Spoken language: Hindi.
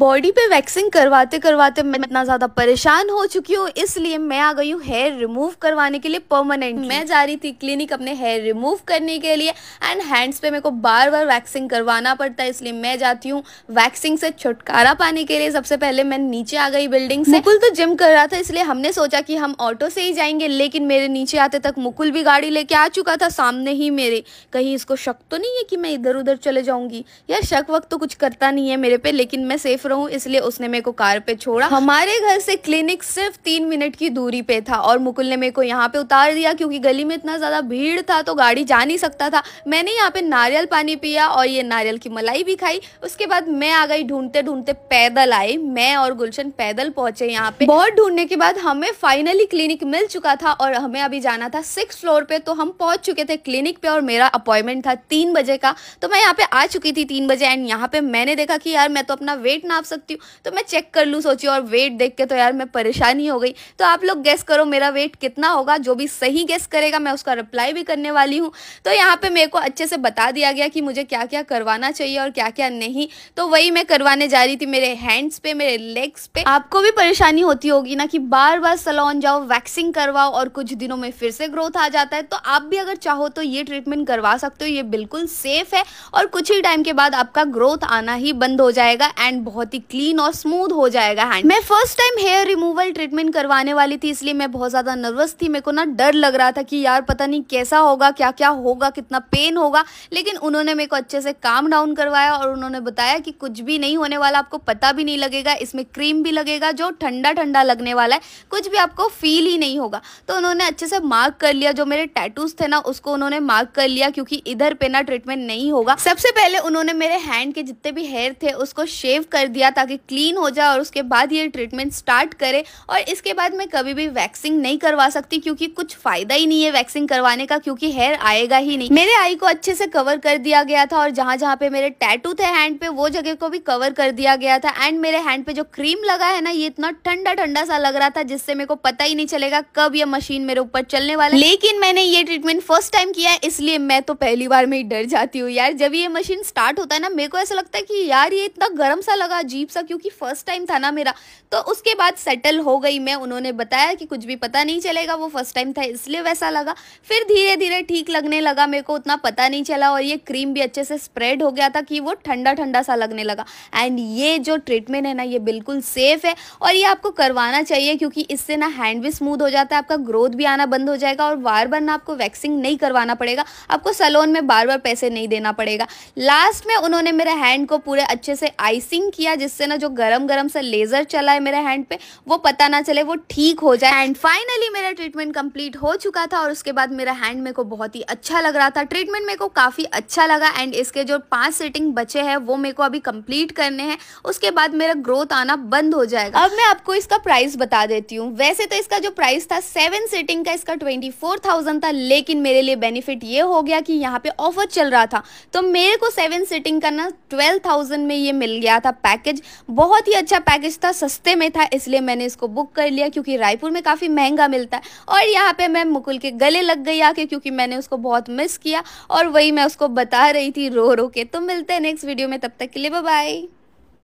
बॉडी पे वैक्सिंग करवाते करवाते मैं इतना ज़्यादा परेशान हो चुकी हूँ इसलिए मैं आ गई हूँ हेयर रिमूव करवाने के लिए परमानेंट मैं जा रही थी क्लिनिक अपने हेयर रिमूव करने के लिए एंड हैंड्स पे मेरे को बार बार वैक्सिंग करवाना पड़ता है इसलिए मैं जाती हूँ वैक्सिंग से छुटकारा पाने के लिए सबसे पहले मैं नीचे आ गई बिल्डिंग से मुकुल तो जिम कर रहा था इसलिए हमने सोचा की हम ऑटो से ही जाएंगे लेकिन मेरे नीचे आते तक मुकुल भी गाड़ी लेके आ चुका था सामने ही मेरे कहीं इसको शक तो नहीं है कि मैं इधर उधर चले जाऊंगी यार शक वक्त तो कुछ करता नहीं है मेरे पे लेकिन मैं सेफ सेफ रहूं इसलिए उसने मेरे को कार पे छोड़ा हमारे घर से क्लिनिक सिर्फ तीन मिनट की दूरी पे था और मुकुल ने मेरे को यहाँ पे उतार दिया क्योंकि गली में इतना ज़्यादा भीड़ था तो गाड़ी जा नहीं सकता था मैंने यहाँ पे नारियल पानी पिया और ये नारियल की मलाई भी खाई उसके बाद मैं आ गई ढूंढते ढूंढते पैदल आई मैं और गुलशन पैदल पहुंचे यहाँ पे बहुत ढूंढने के बाद हमें फाइनली क्लिनिक मिल चुका था और हमें अभी जाना था सिक्स फ्लोर पे तो हम पहुंच चुके थे क्लिनिक पे और मेरा अपॉइंटमेंट था तीन बजे का तो मैं यहाँ पे आ चुकी थी तीन बजे एंड यहाँ पे मैंने देखा कि यार मैं तो अपना वेट ना नाप सकती हूँ तो मैं चेक कर लूँ सोची और वेट देख के तो यार मैं परेशानी हो गई तो आप लोग गेस करो मेरा वेट कितना होगा जो भी सही गेस करेगा मैं उसका रिप्लाई भी करने वाली हूँ तो यहाँ पर मेरे को अच्छे से बता दिया गया कि मुझे क्या क्या करवाना चाहिए और क्या क्या नहीं तो वही मैं करवाने जा रही थी मेरे हैंड्स पे मेरे लेग्स पे आपको भी परेशानी होती होगी ना कि बार बार सलोन जाओ वैक्सिंग करवाओ और कुछ दिनों में फिर से ग्रोथ आ जाता है तो आप भी अगर चाहो तो ये ट्रीटमेंट करवा सकते हो ये बिल्कुल सेफ है और कुछ ही टाइम के बाद आपका ग्रोथ आना ही बंद हो जाएगा एंड बहुत बहुत ही क्लीन और स्मूथ हो जाएगा हैंड मैं first time hair removal treatment करवाने वाली थी इसलिए मैं बहुत ज्यादा नर्वस थी मेरे को ना डर लग रहा था कि यार पता नहीं कैसा होगा क्या क्या होगा कितना पेन होगा लेकिन उन्होंने मेरे को अच्छे से काम डाउन करवाया और उन्होंने बताया कि कुछ भी नहीं होने वाला आपको पता भी नहीं लगेगा इसमें क्रीम भी लगेगा जो ठंडा ठंडा लगने वाला है कुछ भी आपको फील ही नहीं होगा तो उन्होंने अच्छे से मार्क कर लिया जो मेरे टैटूज थे ना उसको उन्होंने मार्क कर लिया क्योंकि इधर पे ना ट्रीटमेंट नहीं होगा सबसे पहले उन्होंने मेरे हैंड के जितने भी हेयर थे उसको शेव कर दिया ताकि क्लीन हो जाए और उसके बाद ये ट्रीटमेंट स्टार्ट करे और इसके बाद मैं कभी भी वैक्सिंग नहीं करवा सकती क्योंकि कुछ फ़ायदा ही नहीं है वैक्सिंग करवाने का क्योंकि हेयर आएगा ही नहीं मेरे आई को अच्छे से कवर कर दिया गया था और जहाँ जहाँ पे मेरे टैटू थे हैंड पे वो जगह को भी कवर कर दिया गया था एंड मेरे हैंड पे जो क्रीम लगा है ना ये इतना ठंडा ठंडा सा लग रहा था जिससे मेरे को पता ही नहीं चलेगा कब ये मशीन मेरे ऊपर चलने वाला लेकिन मैंने ये ट्रीटमेंट फर्स्ट टाइम किया है इसलिए मैं तो पहली बार में ही डर जाती हूँ यार जब ये मशीन स्टार्ट होता है ना मेरे को ऐसा लगता है कि यार ये इतना गर्म सा लगा अजीब सा क्योंकि फ़र्स्ट टाइम था ना मेरा तो उसके बाद सेटल हो गई मैं उन्होंने बताया कि कुछ भी पता नहीं चलेगा वो फर्स्ट टाइम था इसलिए वैसा लगा फिर धीरे धीरे ठीक लगने लगा मेरे को उतना पता नहीं चला और ये क्रीम भी अच्छे से स्प्रेड हो गया था कि वो ठंडा ठंडा सा लगने लगा एंड ये जो ट्रीटमेंट है ना ये बिल्कुल सेफ़ है और ये आपको करवाना चाहिए क्योंकि इससे ना हैंड भी स्मूथ हो जाता है आपका ग्रोथ भी आना बंद हो जाएगा और बार बार ना आपको वैक्सिंग नहीं करवाना पड़ेगा आपको सलोन में बार बार पैसे नहीं देना पड़ेगा लास्ट में उन्होंने मेरे हैंड को पूरे अच्छे से आइसिंग किया है जिससे ना जो गरम गरम सा लेजर चला है मेरे हैंड पे वो पता ना चले वो ठीक हो जाए एंड फाइनली मेरा ट्रीटमेंट कंप्लीट हो चुका था और उसके बाद मेरा हैंड मेरे को बहुत ही अच्छा लग रहा था ट्रीटमेंट मेरे को काफ़ी अच्छा लगा एंड इसके जो पांच सेटिंग बचे हैं वो मेरे को अभी कंप्लीट करने हैं उसके बाद मेरा ग्रोथ आना बंद हो जाएगा अब मैं आपको इसका प्राइस बता देती हूँ वैसे तो इसका जो प्राइस था सेवन सेटिंग का इसका ट्वेंटी था लेकिन मेरे लिए बेनिफिट ये हो गया कि यहाँ पे ऑफर चल रहा था तो मेरे को सेवन सेटिंग का ना ट्वेल्व में ये मिल गया था पैक पैकेज बहुत ही अच्छा पैकेज था सस्ते में था इसलिए मैंने इसको बुक कर लिया क्योंकि रायपुर में काफ़ी महंगा मिलता है और यहाँ पे मैं मुकुल के गले लग गई आके क्योंकि मैंने उसको बहुत मिस किया और वही मैं उसको बता रही थी रो रो के तो मिलते हैं नेक्स्ट वीडियो में तब तक के लिए बाय